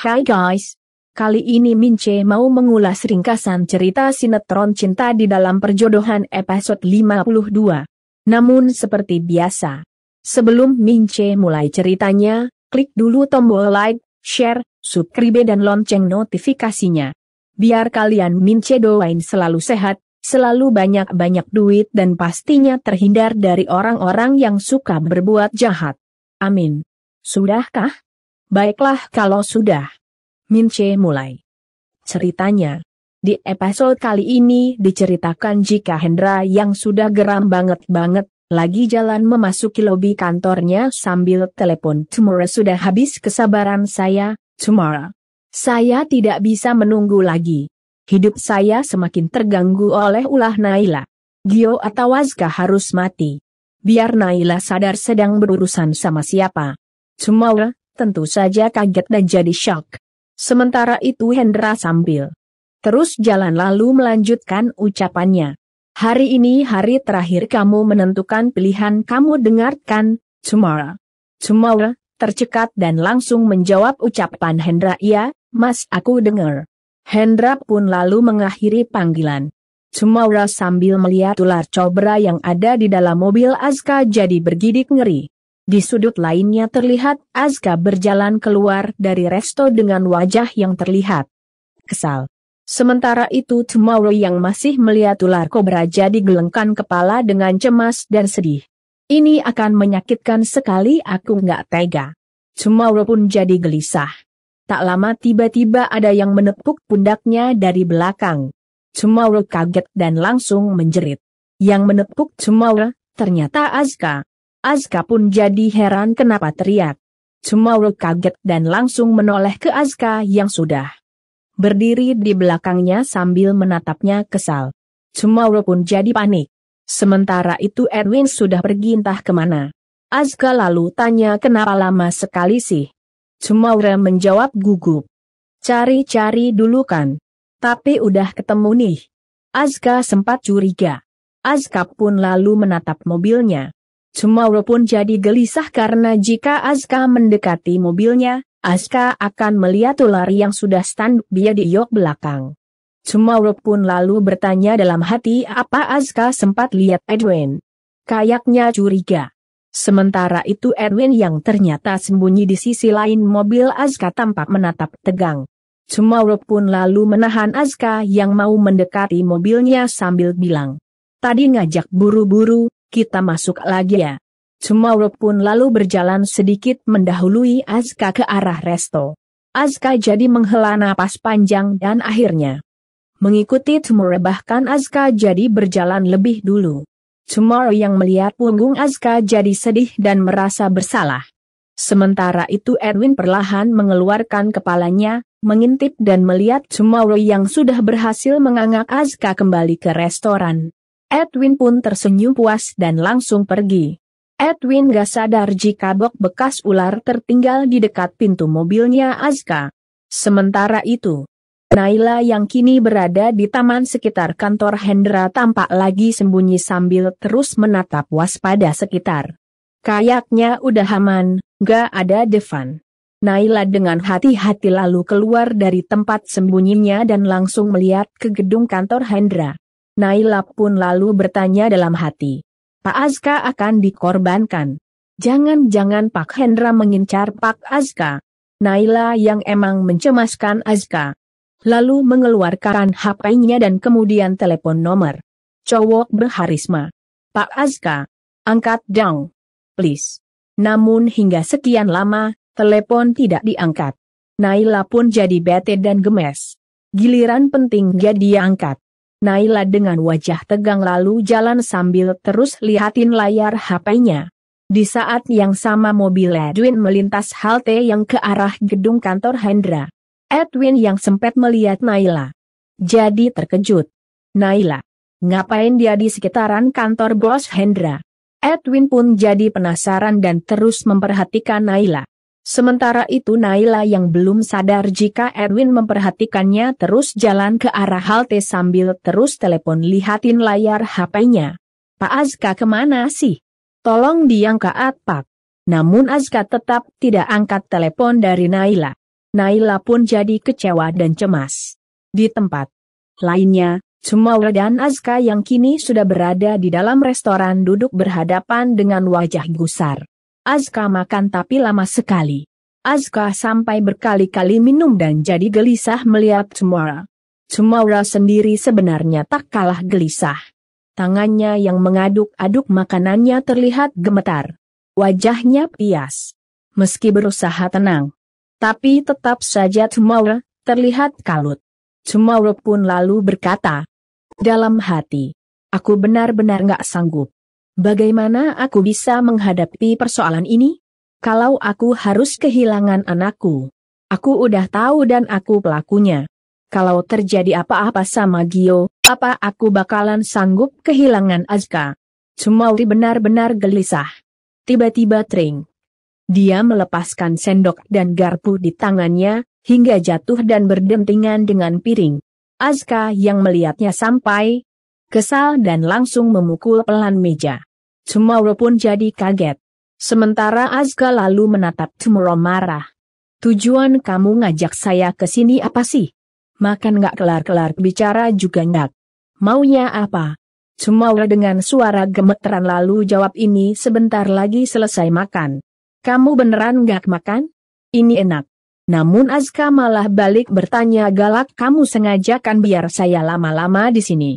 Hai guys, kali ini Mince mau mengulas ringkasan cerita sinetron cinta di dalam perjodohan episode 52. Namun seperti biasa, sebelum Mince mulai ceritanya, klik dulu tombol like, share, subscribe dan lonceng notifikasinya. Biar kalian Mince doain selalu sehat, selalu banyak-banyak duit dan pastinya terhindar dari orang-orang yang suka berbuat jahat. Amin. Sudahkah? Baiklah kalau sudah. Mince mulai. Ceritanya. Di episode kali ini diceritakan jika Hendra yang sudah geram banget-banget, lagi jalan memasuki lobi kantornya sambil telepon Tumura sudah habis kesabaran saya, Tumura. Saya tidak bisa menunggu lagi. Hidup saya semakin terganggu oleh ulah Naila. Gio atau Wazka harus mati. Biar Naila sadar sedang berurusan sama siapa. Tumura, tentu saja kaget dan jadi shock. Sementara itu Hendra sambil terus jalan lalu melanjutkan ucapannya. Hari ini hari terakhir kamu menentukan pilihan kamu dengarkan, Cumara. Cumara, tercekat dan langsung menjawab ucapan Hendra Ya, mas aku dengar. Hendra pun lalu mengakhiri panggilan. Cumara sambil melihat ular cobra yang ada di dalam mobil Azka jadi bergidik ngeri. Di sudut lainnya terlihat Azka berjalan keluar dari resto dengan wajah yang terlihat kesal. Sementara itu Tomorrow yang masih melihat ular kobra jadi gelengkan kepala dengan cemas dan sedih. Ini akan menyakitkan sekali aku nggak tega. Tomorrow pun jadi gelisah. Tak lama tiba-tiba ada yang menepuk pundaknya dari belakang. Tomorrow kaget dan langsung menjerit. Yang menepuk Tomorrow, ternyata Azka. Azka pun jadi heran kenapa teriak. Chumauro kaget dan langsung menoleh ke Azka yang sudah berdiri di belakangnya sambil menatapnya kesal. Chumauro pun jadi panik. Sementara itu Edwin sudah pergi entah kemana. Azka lalu tanya kenapa lama sekali sih. Chumauro menjawab gugup. Cari-cari dulu kan. Tapi udah ketemu nih. Azka sempat curiga. Azka pun lalu menatap mobilnya. Sumauro pun jadi gelisah karena jika Azka mendekati mobilnya, Azka akan melihat ular yang sudah stand biar di yok belakang. Sumauro pun lalu bertanya dalam hati apa Azka sempat lihat Edwin. Kayaknya curiga. Sementara itu Edwin yang ternyata sembunyi di sisi lain mobil Azka tampak menatap tegang. Sumauro pun lalu menahan Azka yang mau mendekati mobilnya sambil bilang. Tadi ngajak buru-buru, kita masuk lagi ya. Tomorrow pun lalu berjalan sedikit mendahului Azka ke arah resto. Azka jadi menghela napas panjang dan akhirnya mengikuti Tomorrow bahkan Azka jadi berjalan lebih dulu. Tomorrow yang melihat punggung Azka jadi sedih dan merasa bersalah. Sementara itu Edwin perlahan mengeluarkan kepalanya, mengintip dan melihat Tomorrow yang sudah berhasil mengangkat Azka kembali ke restoran. Edwin pun tersenyum puas dan langsung pergi. Edwin gak sadar jika bok bekas ular tertinggal di dekat pintu mobilnya Azka. Sementara itu, Naila yang kini berada di taman sekitar kantor Hendra tampak lagi sembunyi sambil terus menatap waspada sekitar. Kayaknya udah aman, gak ada Devan. Naila dengan hati-hati lalu keluar dari tempat sembunyinya dan langsung melihat ke gedung kantor Hendra. Naila pun lalu bertanya dalam hati. Pak Azka akan dikorbankan. Jangan-jangan Pak Hendra mengincar Pak Azka. Naila yang emang mencemaskan Azka. Lalu mengeluarkan HP-nya dan kemudian telepon nomor. Cowok berharisma. Pak Azka. Angkat dong. Please. Namun hingga sekian lama, telepon tidak diangkat. Naila pun jadi bete dan gemes. Giliran penting gak diangkat. Naila dengan wajah tegang lalu jalan sambil terus lihatin layar HP-nya. Di saat yang sama mobil Edwin melintas halte yang ke arah gedung kantor Hendra. Edwin yang sempat melihat Naila. Jadi terkejut. Naila, ngapain dia di sekitaran kantor bos Hendra? Edwin pun jadi penasaran dan terus memperhatikan Naila. Sementara itu Naila yang belum sadar jika Edwin memperhatikannya terus jalan ke arah halte sambil terus telepon lihatin layar HP-nya. Pak Azka kemana sih? Tolong diangkat Pak. Namun Azka tetap tidak angkat telepon dari Naila. Naila pun jadi kecewa dan cemas. Di tempat lainnya, Sumaur dan Azka yang kini sudah berada di dalam restoran duduk berhadapan dengan wajah gusar. Azka makan tapi lama sekali. Azka sampai berkali-kali minum dan jadi gelisah melihat Tumora. Tumora sendiri sebenarnya tak kalah gelisah. Tangannya yang mengaduk-aduk makanannya terlihat gemetar. Wajahnya pias. Meski berusaha tenang. Tapi tetap saja Tumora terlihat kalut. Tumora pun lalu berkata. Dalam hati. Aku benar-benar gak sanggup. Bagaimana aku bisa menghadapi persoalan ini? Kalau aku harus kehilangan anakku. Aku udah tahu dan aku pelakunya. Kalau terjadi apa-apa sama Gio, apa aku bakalan sanggup kehilangan Azka? Sumauri benar-benar gelisah. Tiba-tiba tring. Dia melepaskan sendok dan garpu di tangannya, hingga jatuh dan berdentingan dengan piring. Azka yang melihatnya sampai kesal dan langsung memukul pelan meja. Tomorrow pun jadi kaget. Sementara Azka lalu menatap Tomorrow marah. Tujuan kamu ngajak saya ke sini apa sih? Makan gak kelar-kelar bicara juga gak. Maunya apa? Tomorrow dengan suara gemeteran lalu jawab ini sebentar lagi selesai makan. Kamu beneran gak makan? Ini enak. Namun Azka malah balik bertanya galak kamu sengaja kan biar saya lama-lama di sini.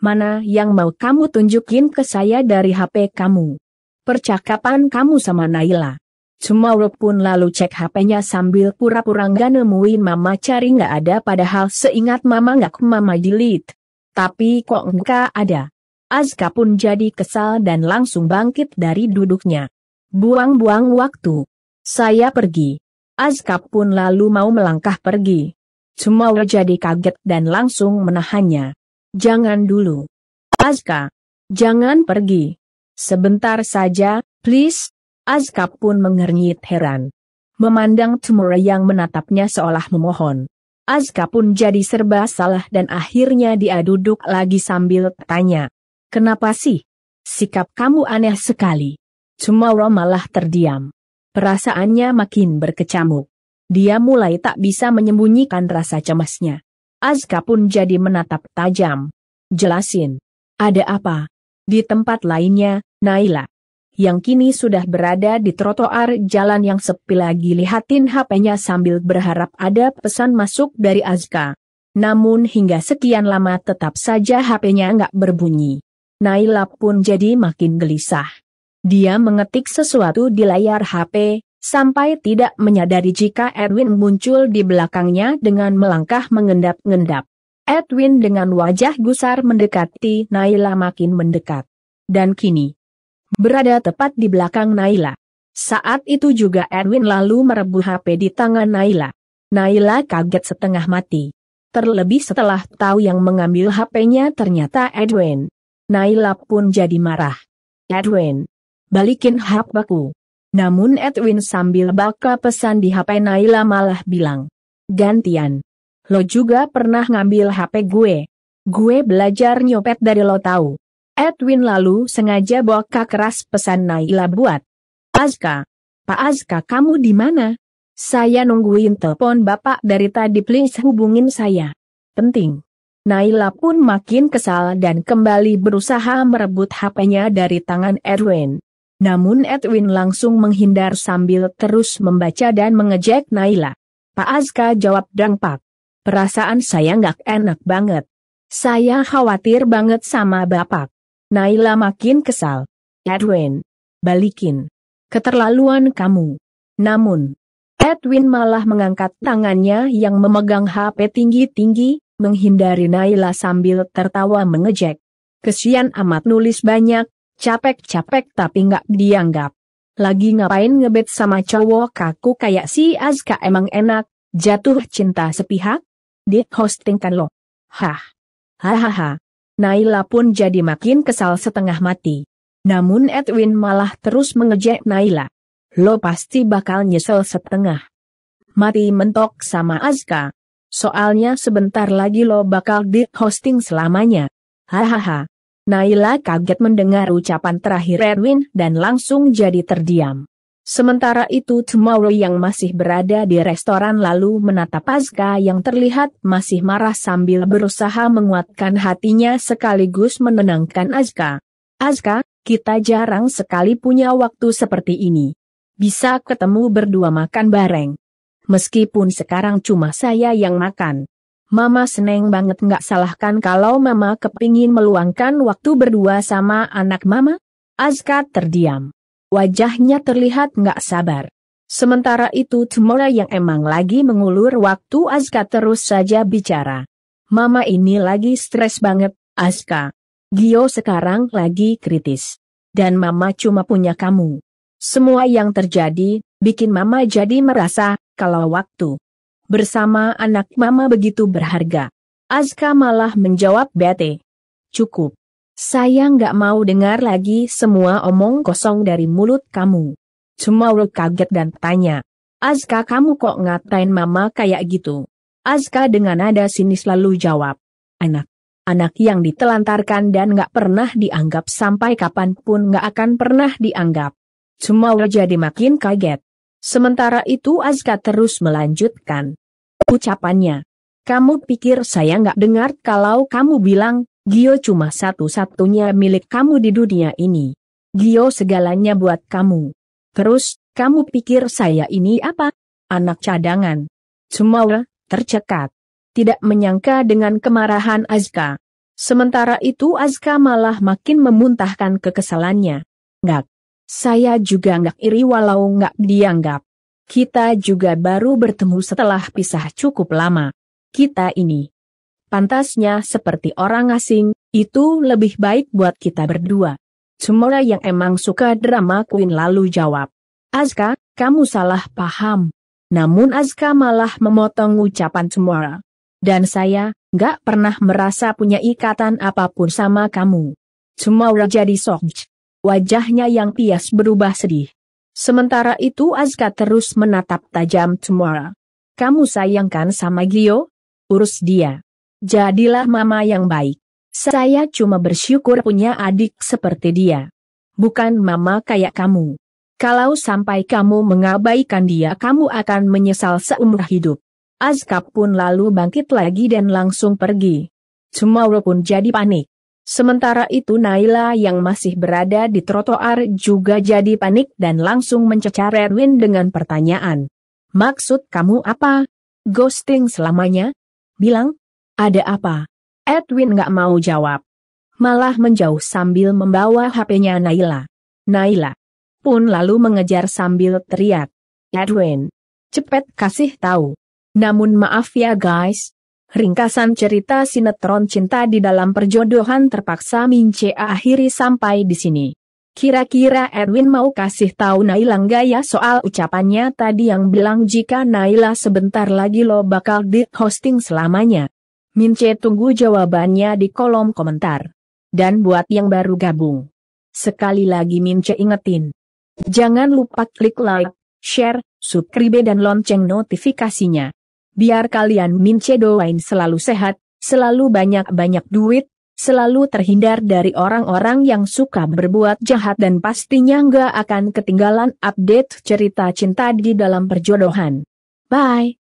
Mana yang mau kamu tunjukin ke saya dari HP kamu? Percakapan kamu sama Naila. Tomorrow pun lalu cek HP-nya sambil pura-pura nggak nemuin mama cari nggak ada padahal seingat mama nggak mama delete. Tapi kok nggak ada. Azka pun jadi kesal dan langsung bangkit dari duduknya. Buang-buang waktu. Saya pergi. Azka pun lalu mau melangkah pergi. Tomorrow jadi kaget dan langsung menahannya. Jangan dulu. Azka. Jangan pergi. Sebentar saja, please. Azka pun mengernyit heran. Memandang Tumura yang menatapnya seolah memohon. Azka pun jadi serba salah dan akhirnya dia duduk lagi sambil tanya. Kenapa sih? Sikap kamu aneh sekali. Tumura malah terdiam. Perasaannya makin berkecamuk. Dia mulai tak bisa menyembunyikan rasa cemasnya. Azka pun jadi menatap tajam. Jelasin. Ada apa? Di tempat lainnya, Naila. Yang kini sudah berada di trotoar jalan yang sepi lagi lihatin HP-nya sambil berharap ada pesan masuk dari Azka. Namun hingga sekian lama tetap saja HP-nya nggak berbunyi. Naila pun jadi makin gelisah. Dia mengetik sesuatu di layar HP, sampai tidak menyadari jika Edwin muncul di belakangnya dengan melangkah mengendap-endap. Edwin dengan wajah gusar mendekati Naila makin mendekat. Dan kini, berada tepat di belakang Naila. Saat itu juga Edwin lalu merebut HP di tangan Naila. Naila kaget setengah mati. Terlebih setelah tahu yang mengambil HP-nya ternyata Edwin. Naila pun jadi marah. Edwin, balikin HP aku. Namun Edwin sambil baka pesan di HP Naila malah bilang, Gantian. Lo juga pernah ngambil HP gue. Gue belajar nyopet dari lo tahu. Edwin lalu sengaja baka keras pesan Naila buat. Azka. Pak Azka kamu di mana? Saya nungguin telepon bapak dari tadi please hubungin saya. Penting. Naila pun makin kesal dan kembali berusaha merebut HP-nya dari tangan Edwin. Namun Edwin langsung menghindar sambil terus membaca dan mengejek Naila. Pak Azka jawab dangpak. Perasaan saya nggak enak banget. Saya khawatir banget sama Bapak. Naila makin kesal. Edwin, balikin. Keterlaluan kamu. Namun, Edwin malah mengangkat tangannya yang memegang HP tinggi-tinggi, menghindari Naila sambil tertawa mengejek. Kesian amat nulis banyak, Capek-capek tapi nggak dianggap. Lagi ngapain ngebet sama cowok kaku kayak si Azka emang enak, jatuh cinta sepihak? Di hosting kan lo. Hah. Hahaha. Naila pun jadi makin kesal setengah mati. Namun Edwin malah terus mengejek Naila. Lo pasti bakal nyesel setengah. Mati mentok sama Azka. Soalnya sebentar lagi lo bakal di hosting selamanya. Hahaha, Naila kaget mendengar ucapan terakhir Edwin dan langsung jadi terdiam. Sementara itu Tomorrow yang masih berada di restoran lalu menatap Azka yang terlihat masih marah sambil berusaha menguatkan hatinya sekaligus menenangkan Azka. Azka, kita jarang sekali punya waktu seperti ini. Bisa ketemu berdua makan bareng. Meskipun sekarang cuma saya yang makan. Mama seneng banget nggak salahkan kalau Mama kepingin meluangkan waktu berdua sama anak Mama? Azka terdiam. Wajahnya terlihat nggak sabar. Sementara itu Tumora yang emang lagi mengulur waktu Azka terus saja bicara. Mama ini lagi stres banget, Azka. Gio sekarang lagi kritis. Dan Mama cuma punya kamu. Semua yang terjadi, bikin Mama jadi merasa, kalau waktu bersama anak mama begitu berharga. Azka malah menjawab bete. Cukup. Saya nggak mau dengar lagi semua omong kosong dari mulut kamu. Cuma Tomorrow kaget dan tanya. Azka kamu kok ngatain mama kayak gitu? Azka dengan nada sinis lalu jawab. Anak. Anak yang ditelantarkan dan nggak pernah dianggap sampai kapanpun nggak akan pernah dianggap. Cuma jadi makin kaget. Sementara itu Azka terus melanjutkan ucapannya. Kamu pikir saya nggak dengar kalau kamu bilang, Gio cuma satu-satunya milik kamu di dunia ini. Gio segalanya buat kamu. Terus, kamu pikir saya ini apa? Anak cadangan. Sumawa, tercekat. Tidak menyangka dengan kemarahan Azka. Sementara itu Azka malah makin memuntahkan kekesalannya. Nggak. Saya juga nggak iri walau nggak dianggap. Kita juga baru bertemu setelah pisah cukup lama. Kita ini. Pantasnya seperti orang asing, itu lebih baik buat kita berdua. Semua yang emang suka drama Queen lalu jawab. Azka, kamu salah paham. Namun Azka malah memotong ucapan semua. Dan saya, gak pernah merasa punya ikatan apapun sama kamu. Semua jadi sok. Wajahnya yang pias berubah sedih. Sementara itu Azka terus menatap tajam Tumara. Kamu sayangkan sama Gio? Urus dia. Jadilah mama yang baik. Saya cuma bersyukur punya adik seperti dia. Bukan mama kayak kamu. Kalau sampai kamu mengabaikan dia kamu akan menyesal seumur hidup. Azka pun lalu bangkit lagi dan langsung pergi. Tomorrow pun jadi panik. Sementara itu Naila yang masih berada di trotoar juga jadi panik dan langsung mencecar Edwin dengan pertanyaan. Maksud kamu apa? Ghosting selamanya? Bilang, ada apa? Edwin gak mau jawab. Malah menjauh sambil membawa HP-nya Naila. Naila pun lalu mengejar sambil teriak. Edwin, cepet kasih tahu. Namun maaf ya guys, Ringkasan cerita sinetron cinta di dalam perjodohan terpaksa Mince akhiri sampai di sini. Kira-kira Edwin mau kasih tahu Naila nggak ya soal ucapannya tadi yang bilang jika Naila sebentar lagi lo bakal di hosting selamanya. Mince tunggu jawabannya di kolom komentar. Dan buat yang baru gabung. Sekali lagi Mince ingetin. Jangan lupa klik like, share, subscribe dan lonceng notifikasinya biar kalian Mincedo selalu sehat, selalu banyak-banyak duit, selalu terhindar dari orang-orang yang suka berbuat jahat dan pastinya nggak akan ketinggalan update cerita cinta di dalam perjodohan. Bye!